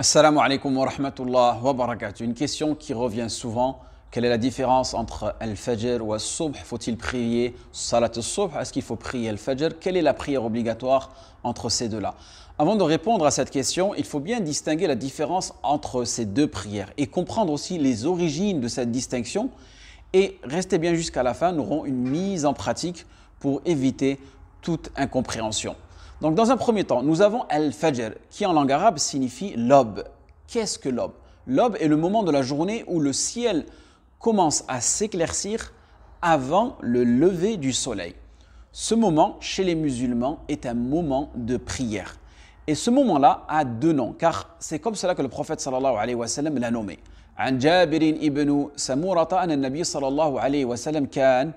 Assalamu alaikum wa rahmatullah wa barakatuh. Une question qui revient souvent. Quelle est la différence entre Al-Fajr ou Al-Subh Faut-il prier Salat Al-Subh Est-ce qu'il faut prier Al-Fajr Quelle est la prière obligatoire entre ces deux-là Avant de répondre à cette question, il faut bien distinguer la différence entre ces deux prières et comprendre aussi les origines de cette distinction. Et restez bien jusqu'à la fin, nous aurons une mise en pratique pour éviter toute incompréhension. Donc, dans un premier temps, nous avons Al-Fajr, qui en langue arabe signifie l'aube. Qu'est-ce que l'aube L'aube est le moment de la journée où le ciel commence à s'éclaircir avant le lever du soleil. Ce moment, chez les musulmans, est un moment de prière. Et ce moment-là a deux noms, car c'est comme cela que le prophète sallallahu alayhi wa sallam l'a nommé. « ibn Samurata nabi صلى الله عليه وسلم كان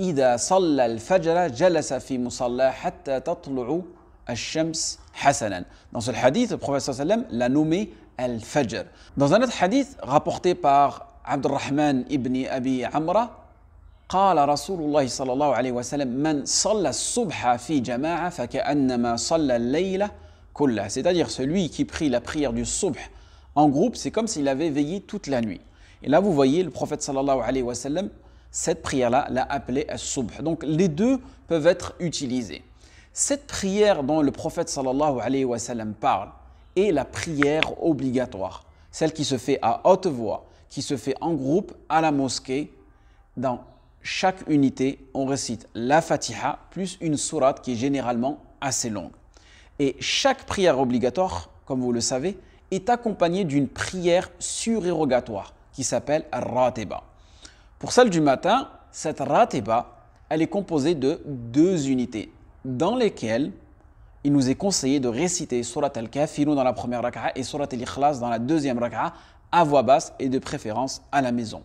إذا صلى الفجر جلس في مصلى حتى تطلع الشمس حسنا. Dans ce hadith, le prophète sallam l'a nommé Al-Fajr. Dans un autre hadith rapporté par عبد الرحمن ابن ابي عمرة قال رسول الله صلى الله عليه وسلم من صلى الصبح في جماعة فكأنما صلى الليلة كلها. C'est-à-dire celui qui prie la prière du subh en groupe, c'est comme s'il avait veillé toute la nuit. Et là, vous voyez, le prophète sallallahu alayhi wa sallam Cette prière-là l'a appelée As-Subh. Donc les deux peuvent être utilisés. Cette prière dont le prophète sallallahu alayhi wa sallam parle est la prière obligatoire, celle qui se fait à haute voix, qui se fait en groupe à la mosquée. Dans chaque unité, on récite la Fatiha plus une sourate qui est généralement assez longue. Et chaque prière obligatoire, comme vous le savez, est accompagnée d'une prière surérogatoire qui s'appelle Rateba. Pour celle du matin, cette ratiba, elle est composée de deux unités, dans lesquelles il nous est conseillé de réciter Surat al-Kafirun dans la première raka'a et Surat al-Ikhlas dans la deuxième raka'a à voix basse et de préférence à la maison.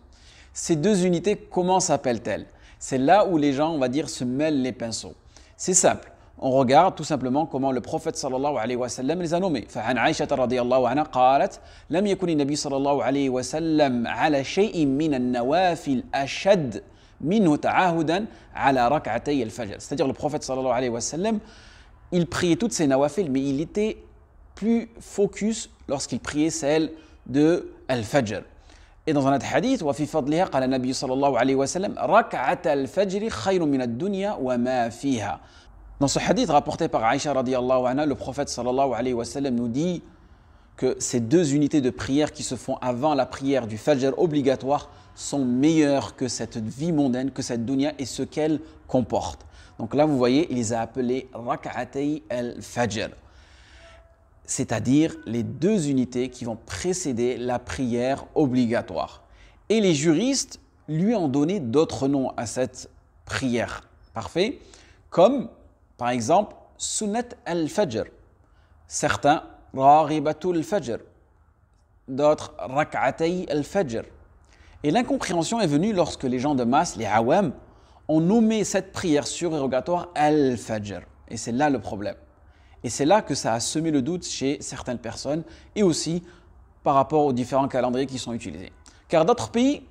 Ces deux unités, comment s'appellent-elles C'est là où les gens, on va dire, se mêlent les pinceaux. C'est simple. on regarde tout simplement comment le prophète sallallahu alayhi wa sallam les a nommés. فعن عائشة رضي الله عنها قالت لم يكن النبي صلى الله عليه وسلم على شيء من النوافل أشد منه تعاهدا على ركعتي الفجر. C'est-à-dire le prophète sallallahu alayhi wa sallam il priait toutes ses nawafil mais il était plus focus lorsqu'il priait celle de Al-Fajr. Et dans un autre hadith, وفي فضلها قال النبي صلى الله عليه وسلم ركعة الفجر خير من الدنيا وما فيها. Dans ce hadith rapporté par Aïcha radiallahu anha, le prophète sallallahu alayhi wa sallam nous dit que ces deux unités de prière qui se font avant la prière du Fajr obligatoire sont meilleures que cette vie mondaine, que cette dunya et ce qu'elle comporte. Donc là, vous voyez, il les a appelées Rak'atay al-Fajr, c'est-à-dire les deux unités qui vont précéder la prière obligatoire. Et les juristes lui ont donné d'autres noms à cette prière. Parfait Comme par exemple, Sunnat al-Fajr. Certains, el Fajr. D'autres, Rak'atay al-Fajr. Et l'incompréhension est venue lorsque les gens de masse, les Awam, ont nommé cette prière surrogatoire al-Fajr. Et c'est là le problème. Et c'est là que ça a semé le doute chez certaines personnes et aussi par rapport aux différents calendriers qui sont utilisés. Car d'autres pays,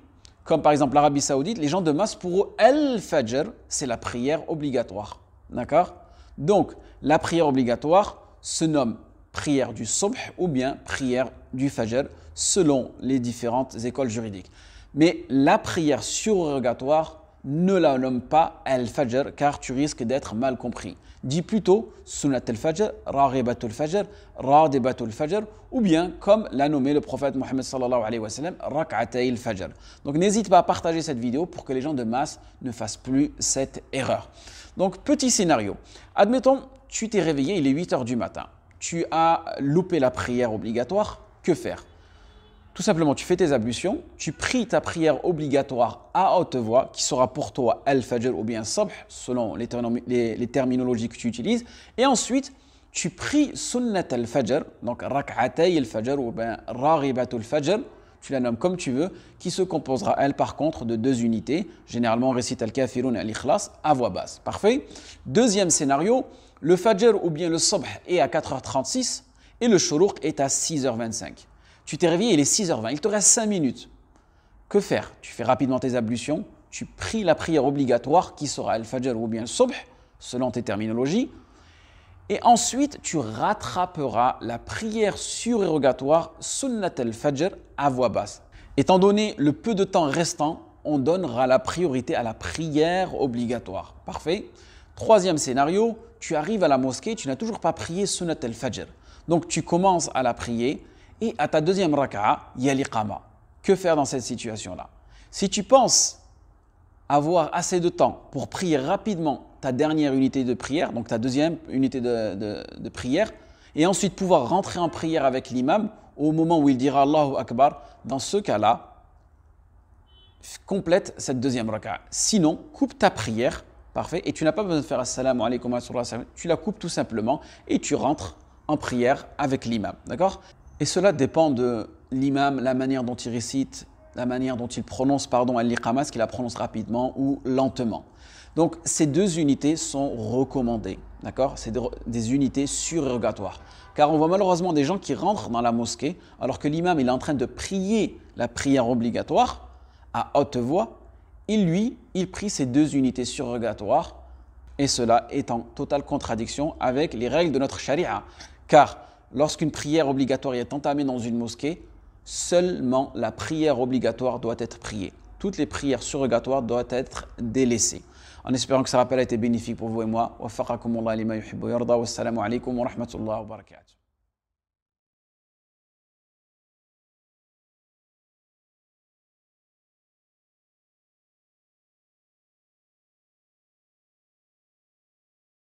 comme par exemple l'Arabie Saoudite, les gens de masse pour eux, al-Fajr, c'est la prière obligatoire. D'accord Donc, la prière obligatoire se nomme prière du subh ou bien prière du fajr selon les différentes écoles juridiques. Mais la prière surrogatoire ne la nomme pas al-fajr car tu risques d'être mal compris. Dis plutôt sunnat al-fajr, al-Fajr fajr, al-Fajr fajr ou bien comme l'a nommé le prophète Mohammed sallallahu alayhi wa sallam, rak'atay fajr Donc n'hésite pas à partager cette vidéo pour que les gens de masse ne fassent plus cette erreur. Donc, petit scénario. Admettons, tu t'es réveillé, il est 8 h du matin. Tu as loupé la prière obligatoire. Que faire tout simplement, tu fais tes ablutions, tu pries ta prière obligatoire à haute voix, qui sera pour toi al-fajr ou bien sabh, selon les, terminologies que tu utilises. Et ensuite, tu pries sunnat al-fajr, donc rak'atay al-fajr ou bien raribat al-fajr, tu la nommes comme tu veux, qui se composera, elle, par contre, de deux unités. Généralement, on récite Al-Kafirun al à voix basse. Parfait. Deuxième scénario, le Fajr ou bien le Sobh est à 4h36 et le Shuruq est à 6h25. Tu t'es réveillé, il est 6h20, il te reste 5 minutes. Que faire Tu fais rapidement tes ablutions, tu pries la prière obligatoire qui sera Al-Fajr ou bien le Sobh, selon tes terminologies. Et ensuite, tu rattraperas la prière surérogatoire Sunnat al-Fajr à voix basse. Étant donné le peu de temps restant, on donnera la priorité à la prière obligatoire. Parfait. Troisième scénario, tu arrives à la mosquée, tu n'as toujours pas prié Sunnat al-Fajr. Donc tu commences à la prier et à ta deuxième raka'a, il Que faire dans cette situation-là Si tu penses avoir assez de temps pour prier rapidement ta dernière unité de prière, donc ta deuxième unité de, prière, et ensuite pouvoir rentrer en prière avec l'imam au moment où il dira Allahu Akbar. Dans ce cas-là, complète cette deuxième raka'a. Sinon, coupe ta prière, parfait, et tu n'as pas besoin de faire assalamu alaikum wa tu la coupes tout simplement et tu rentres en prière avec l'imam, d'accord Et cela dépend de l'imam, la manière dont il récite, la manière dont il prononce, pardon, al-liqama, qu'il la prononce rapidement ou lentement. Donc ces deux unités sont recommandées, d'accord C'est des unités surrogatoires. Car on voit malheureusement des gens qui rentrent dans la mosquée alors que l'imam est en train de prier la prière obligatoire à haute voix. Il lui, il prie ces deux unités surrogatoires et cela est en totale contradiction avec les règles de notre charia. Car lorsqu'une prière obligatoire est entamée dans une mosquée, seulement la prière obligatoire doit être priée. Toutes les prières surrogatoires doivent être délaissées. en espérant que ce rappel a été bénéfique pour vous et moi. وفقكم الله لما يحب ويرضى والسلام عليكم ورحمة الله وبركاته